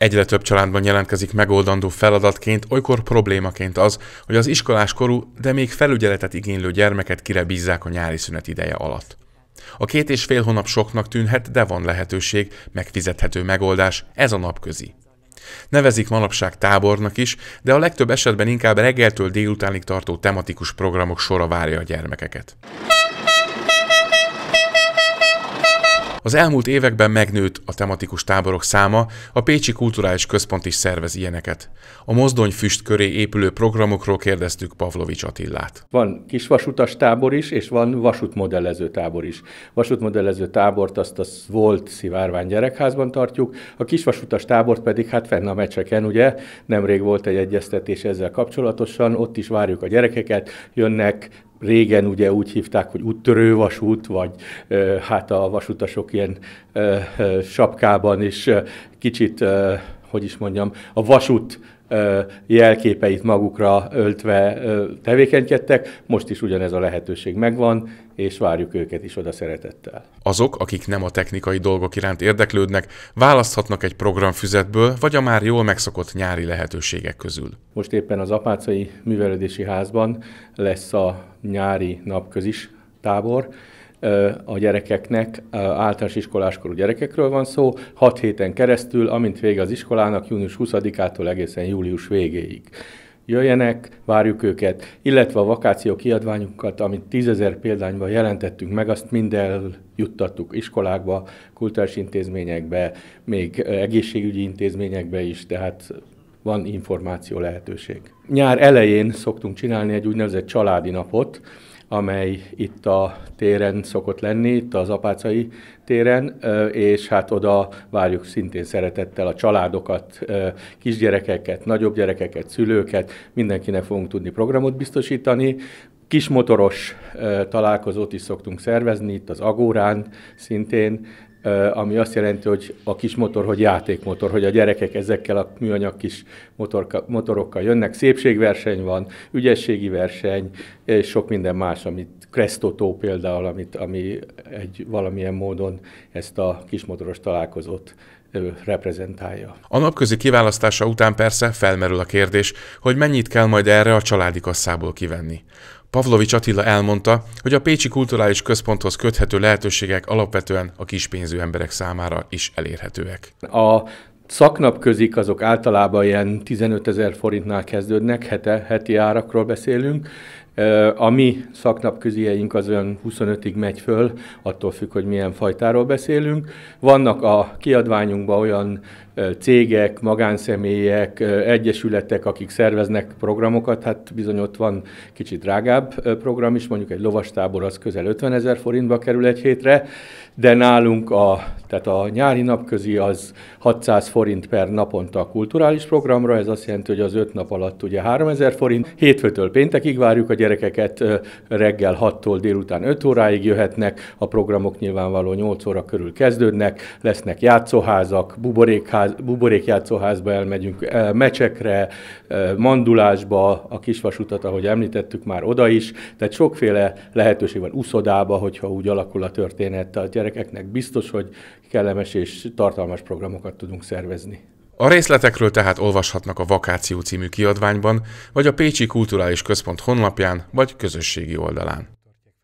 Egyre több családban jelentkezik megoldandó feladatként, olykor problémaként az, hogy az iskolás korú, de még felügyeletet igénylő gyermeket kire bízzák a nyári szünet ideje alatt. A két és fél hónap soknak tűnhet, de van lehetőség, megfizethető megoldás, ez a napközi. Nevezik manapság tábornak is, de a legtöbb esetben inkább reggeltől délutánig tartó tematikus programok sora várja a gyermekeket. Az elmúlt években megnőtt a tematikus táborok száma, a Pécsi Kulturális Központ is szervez ilyeneket. A mozdony füst köré épülő programokról kérdeztük Pavlovics Attillát. Van kisvasutas tábor is, és van vasútmodellező tábor is. Vasútmodellező tábort azt a volt szivárvány gyerekházban tartjuk, a kisvasutas tábort pedig hát fenn a meccseken, ugye nemrég volt egy egyeztetés ezzel kapcsolatosan, ott is várjuk a gyerekeket, jönnek, régen ugye úgy hívták, hogy úttörő vasút, vagy hát a vasutasok ilyen sapkában is kicsit, hogy is mondjam, a vasút jelképeit magukra öltve tevékenykedtek. Most is ugyanez a lehetőség megvan, és várjuk őket is oda szeretettel. Azok, akik nem a technikai dolgok iránt érdeklődnek, választhatnak egy programfüzetből, vagy a már jól megszokott nyári lehetőségek közül. Most éppen az Apácai Művelődési Házban lesz a nyári napközis tábor, a gyerekeknek, általános iskoláskorú gyerekekről van szó, 6 héten keresztül, amint vége az iskolának, június 20-ától egészen július végéig jöjjenek, várjuk őket, illetve a vakáció kiadványunkat, amit tízezer példányban jelentettünk meg, azt mind eljuttattuk iskolákba, kultúrás intézményekbe, még egészségügyi intézményekbe is, tehát van információ lehetőség. Nyár elején szoktunk csinálni egy úgynevezett családi napot, amely itt a téren szokott lenni, itt az Apácai téren, és hát oda várjuk szintén szeretettel a családokat, kisgyerekeket, nagyobb gyerekeket, szülőket, mindenkinek fogunk tudni programot biztosítani. Kismotoros találkozót is szoktunk szervezni itt az Agórán szintén, ami azt jelenti, hogy a kis motor, hogy játékmotor, hogy a gyerekek ezekkel a műanyag kis motorka, motorokkal jönnek, szépségverseny van, ügyességi verseny, és sok minden más, amit Crestotó például, amit, ami egy valamilyen módon ezt a kismotoros találkozót reprezentálja. A napközi kiválasztása után persze felmerül a kérdés, hogy mennyit kell majd erre a családi kasszából kivenni. Pavlovics Attila elmondta, hogy a Pécsi Kulturális Központhoz köthető lehetőségek alapvetően a kispénzű emberek számára is elérhetőek. A szaknapközik azok általában ilyen 15 ezer forintnál kezdődnek, hete, heti árakról beszélünk, a mi szaknapközieink az olyan 25-ig megy föl, attól függ, hogy milyen fajtáról beszélünk. Vannak a kiadványunkban olyan cégek, magánszemélyek, egyesületek, akik szerveznek programokat, hát bizony ott van kicsit drágább program is, mondjuk egy lovastábor az közel 50 ezer forintba kerül egy hétre, de nálunk a, tehát a nyári napközi az 600 forint per naponta a kulturális programra, ez azt jelenti, hogy az öt nap alatt ugye 3000 forint, hétfőtől péntekig várjuk a gyerekeket, reggel 6-tól délután 5 óráig jöhetnek, a programok nyilvánvaló 8 óra körül kezdődnek, lesznek játszóházak, buborékház, buborékjátszóházba elmegyünk, mecsekre, mandulásba, a kisvasutat, ahogy említettük már oda is, tehát sokféle lehetőség van uszodába, hogyha úgy alakul a történet a gyerek gyerekeknek biztos, hogy kellemes és tartalmas programokat tudunk szervezni. A részletekről tehát olvashatnak a Vakáció című kiadványban, vagy a Pécsi Kulturális Központ honlapján, vagy közösségi oldalán.